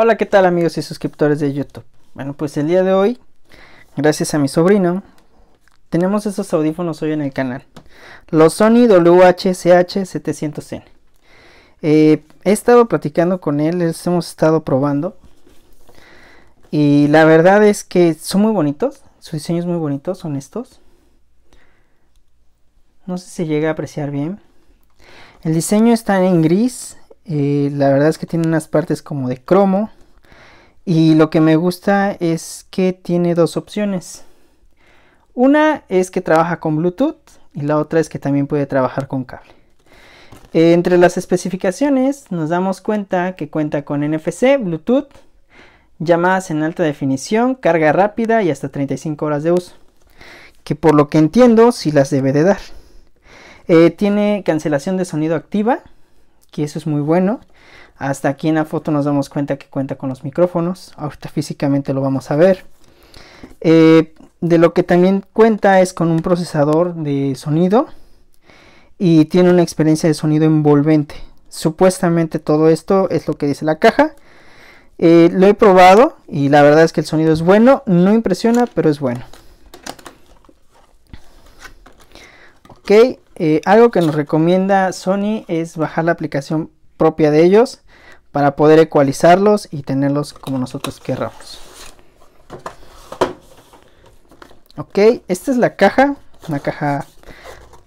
Hola, ¿qué tal amigos y suscriptores de YouTube? Bueno, pues el día de hoy, gracias a mi sobrino, tenemos estos audífonos hoy en el canal. Los Sony wh 700 n eh, he estado platicando con él, les hemos estado probando. Y la verdad es que son muy bonitos, su diseño es muy bonito, son estos. No sé si llega a apreciar bien. El diseño está en gris, eh, la verdad es que tiene unas partes como de cromo. Y lo que me gusta es que tiene dos opciones. Una es que trabaja con Bluetooth y la otra es que también puede trabajar con cable. Eh, entre las especificaciones nos damos cuenta que cuenta con NFC, Bluetooth, llamadas en alta definición, carga rápida y hasta 35 horas de uso. Que por lo que entiendo sí las debe de dar. Eh, tiene cancelación de sonido activa y eso es muy bueno. Hasta aquí en la foto nos damos cuenta que cuenta con los micrófonos. Ahorita físicamente lo vamos a ver. Eh, de lo que también cuenta es con un procesador de sonido y tiene una experiencia de sonido envolvente. Supuestamente todo esto es lo que dice la caja. Eh, lo he probado y la verdad es que el sonido es bueno. No impresiona, pero es bueno. Ok, eh, algo que nos recomienda Sony es bajar la aplicación propia de ellos para poder ecualizarlos y tenerlos como nosotros querramos. Ok, esta es la caja, una caja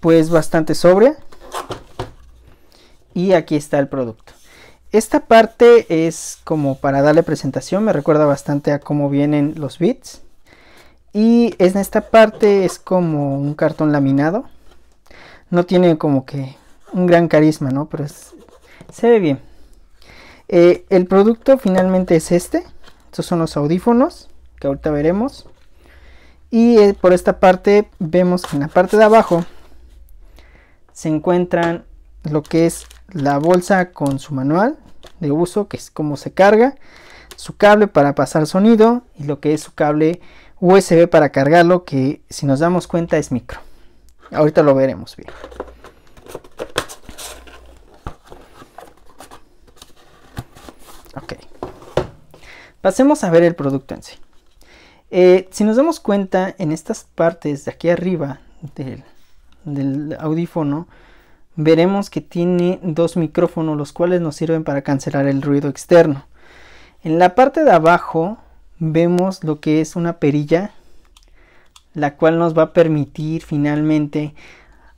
pues bastante sobria. Y aquí está el producto. Esta parte es como para darle presentación, me recuerda bastante a cómo vienen los bits. Y en esta parte es como un cartón laminado no tiene como que un gran carisma, ¿no? Pero se ve bien. Eh, el producto finalmente es este. Estos son los audífonos que ahorita veremos. Y eh, por esta parte vemos que en la parte de abajo se encuentran lo que es la bolsa con su manual de uso, que es cómo se carga, su cable para pasar sonido y lo que es su cable USB para cargarlo, que si nos damos cuenta es micro. Ahorita lo veremos bien. Ok. Pasemos a ver el producto en sí. Eh, si nos damos cuenta, en estas partes de aquí arriba del, del audífono, veremos que tiene dos micrófonos, los cuales nos sirven para cancelar el ruido externo. En la parte de abajo vemos lo que es una perilla la cual nos va a permitir finalmente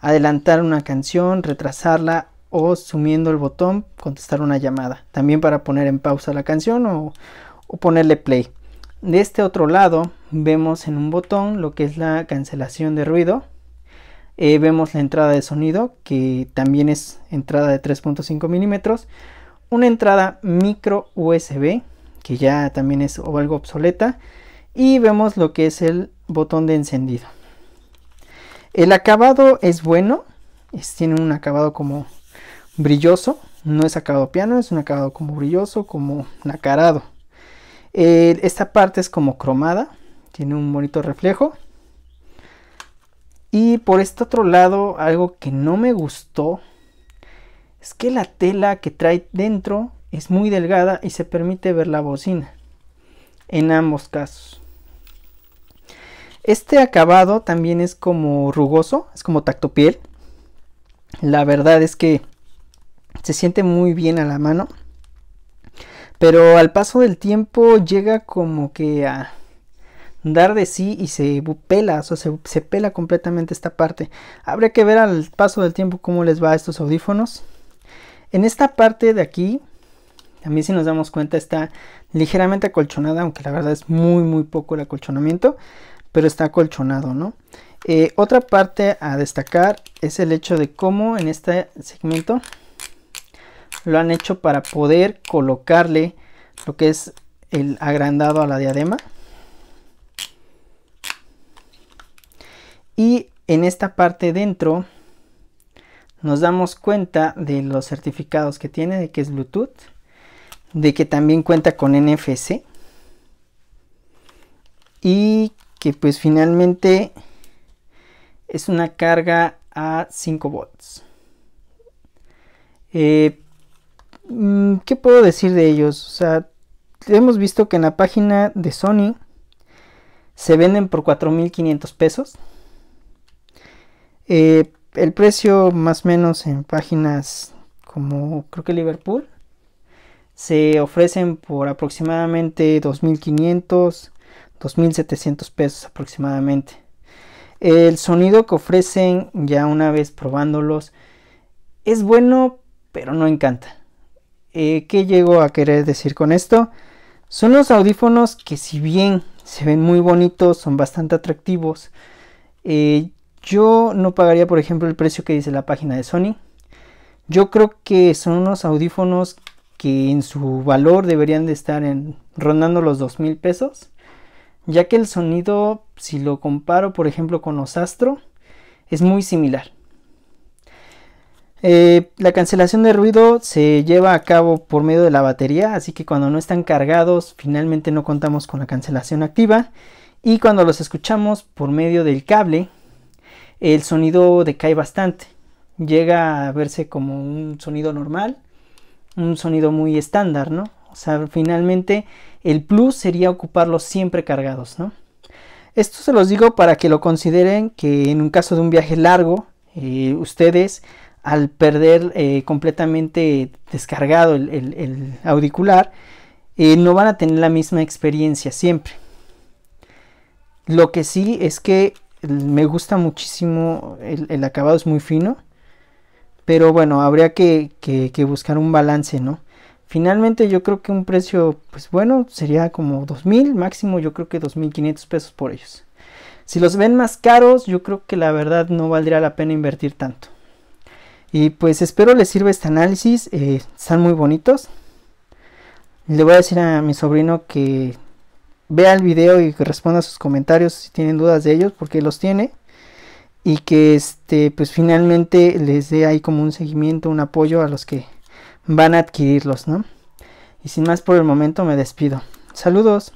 adelantar una canción, retrasarla o sumiendo el botón contestar una llamada, también para poner en pausa la canción o, ponerle play. De este otro lado vemos en un botón lo que es la cancelación de ruido. Eh, vemos la entrada de sonido que también es entrada de 3.5 milímetros. Una entrada micro USB que ya también es algo obsoleta y vemos lo que es el botón de encendido. El acabado es bueno, tiene un acabado como brilloso, no es acabado piano, es un acabado como brilloso, como nacarado. esta parte es como cromada, tiene un bonito reflejo. Y por este otro lado, algo que no me gustó es que la tela que trae dentro es muy delgada y se permite ver la bocina en ambos casos. Este acabado también es como rugoso, es como tacto piel. La verdad es que se siente muy bien a la mano. Pero al paso del tiempo llega como que a dar de sí y se pela, o se, se pela completamente esta parte. Habría que ver al paso del tiempo cómo les va a estos audífonos. En esta parte de aquí, también si nos damos cuenta está ligeramente acolchonada, aunque la verdad es muy muy poco el acolchonamiento pero está acolchonado, ¿no? Eh, otra parte a destacar es el hecho de cómo en este segmento lo han hecho para poder colocarle lo que es el agrandado a la diadema. Y en esta parte dentro nos damos cuenta de los certificados que tiene, de que es Bluetooth, de que también cuenta con NFC y que pues finalmente es una carga a 5 volts. Eh, mm, ¿Qué puedo decir de ellos? O sea, hemos visto que en la página de Sony se venden por 4.500 pesos. Eh, el precio más o menos en páginas como creo que Liverpool se ofrecen por aproximadamente 2.500 2.700 pesos aproximadamente. El sonido que ofrecen, ya una vez probándolos, es bueno, pero no encanta. Eh, ¿Qué llego a querer decir con esto? Son los audífonos que si bien se ven muy bonitos, son bastante atractivos. Eh, yo no pagaría, por ejemplo, el precio que dice la página de Sony. Yo creo que son unos audífonos que en su valor deberían de estar en, rondando los 2000 pesos ya que el sonido, si lo comparo por ejemplo con los Astro, es muy similar. Eh, la cancelación de ruido se lleva a cabo por medio de la batería, así que cuando no están cargados finalmente no contamos con la cancelación activa y cuando los escuchamos por medio del cable el sonido decae bastante, llega a verse como un sonido normal, un sonido muy estándar, ¿no? O sea, finalmente el plus sería ocuparlos siempre cargados, ¿no? Esto se los digo para que lo consideren que en un caso de un viaje largo, eh, ustedes al perder eh, completamente descargado el, el, auricular, eh, no van a tener la misma experiencia siempre. Lo que sí es que mm, me gusta muchísimo, el, acabado es muy fino, pero bueno, habría que buscar un balance, ¿no? Finalmente yo creo que un precio pues bueno sería como 2.000, máximo yo creo que 2.500 pesos por ellos. Si los ven más caros yo creo que la verdad no valdría la pena invertir tanto. Y pues espero les sirva este análisis, eh, están muy bonitos. Le voy a decir a mi sobrino que vea el video y que responda a sus comentarios si tienen dudas de ellos porque los tiene y que este pues finalmente les dé ahí como un seguimiento, un apoyo a los que van a adquirirlos, ¿no? Y sin más por el momento me despido. Saludos.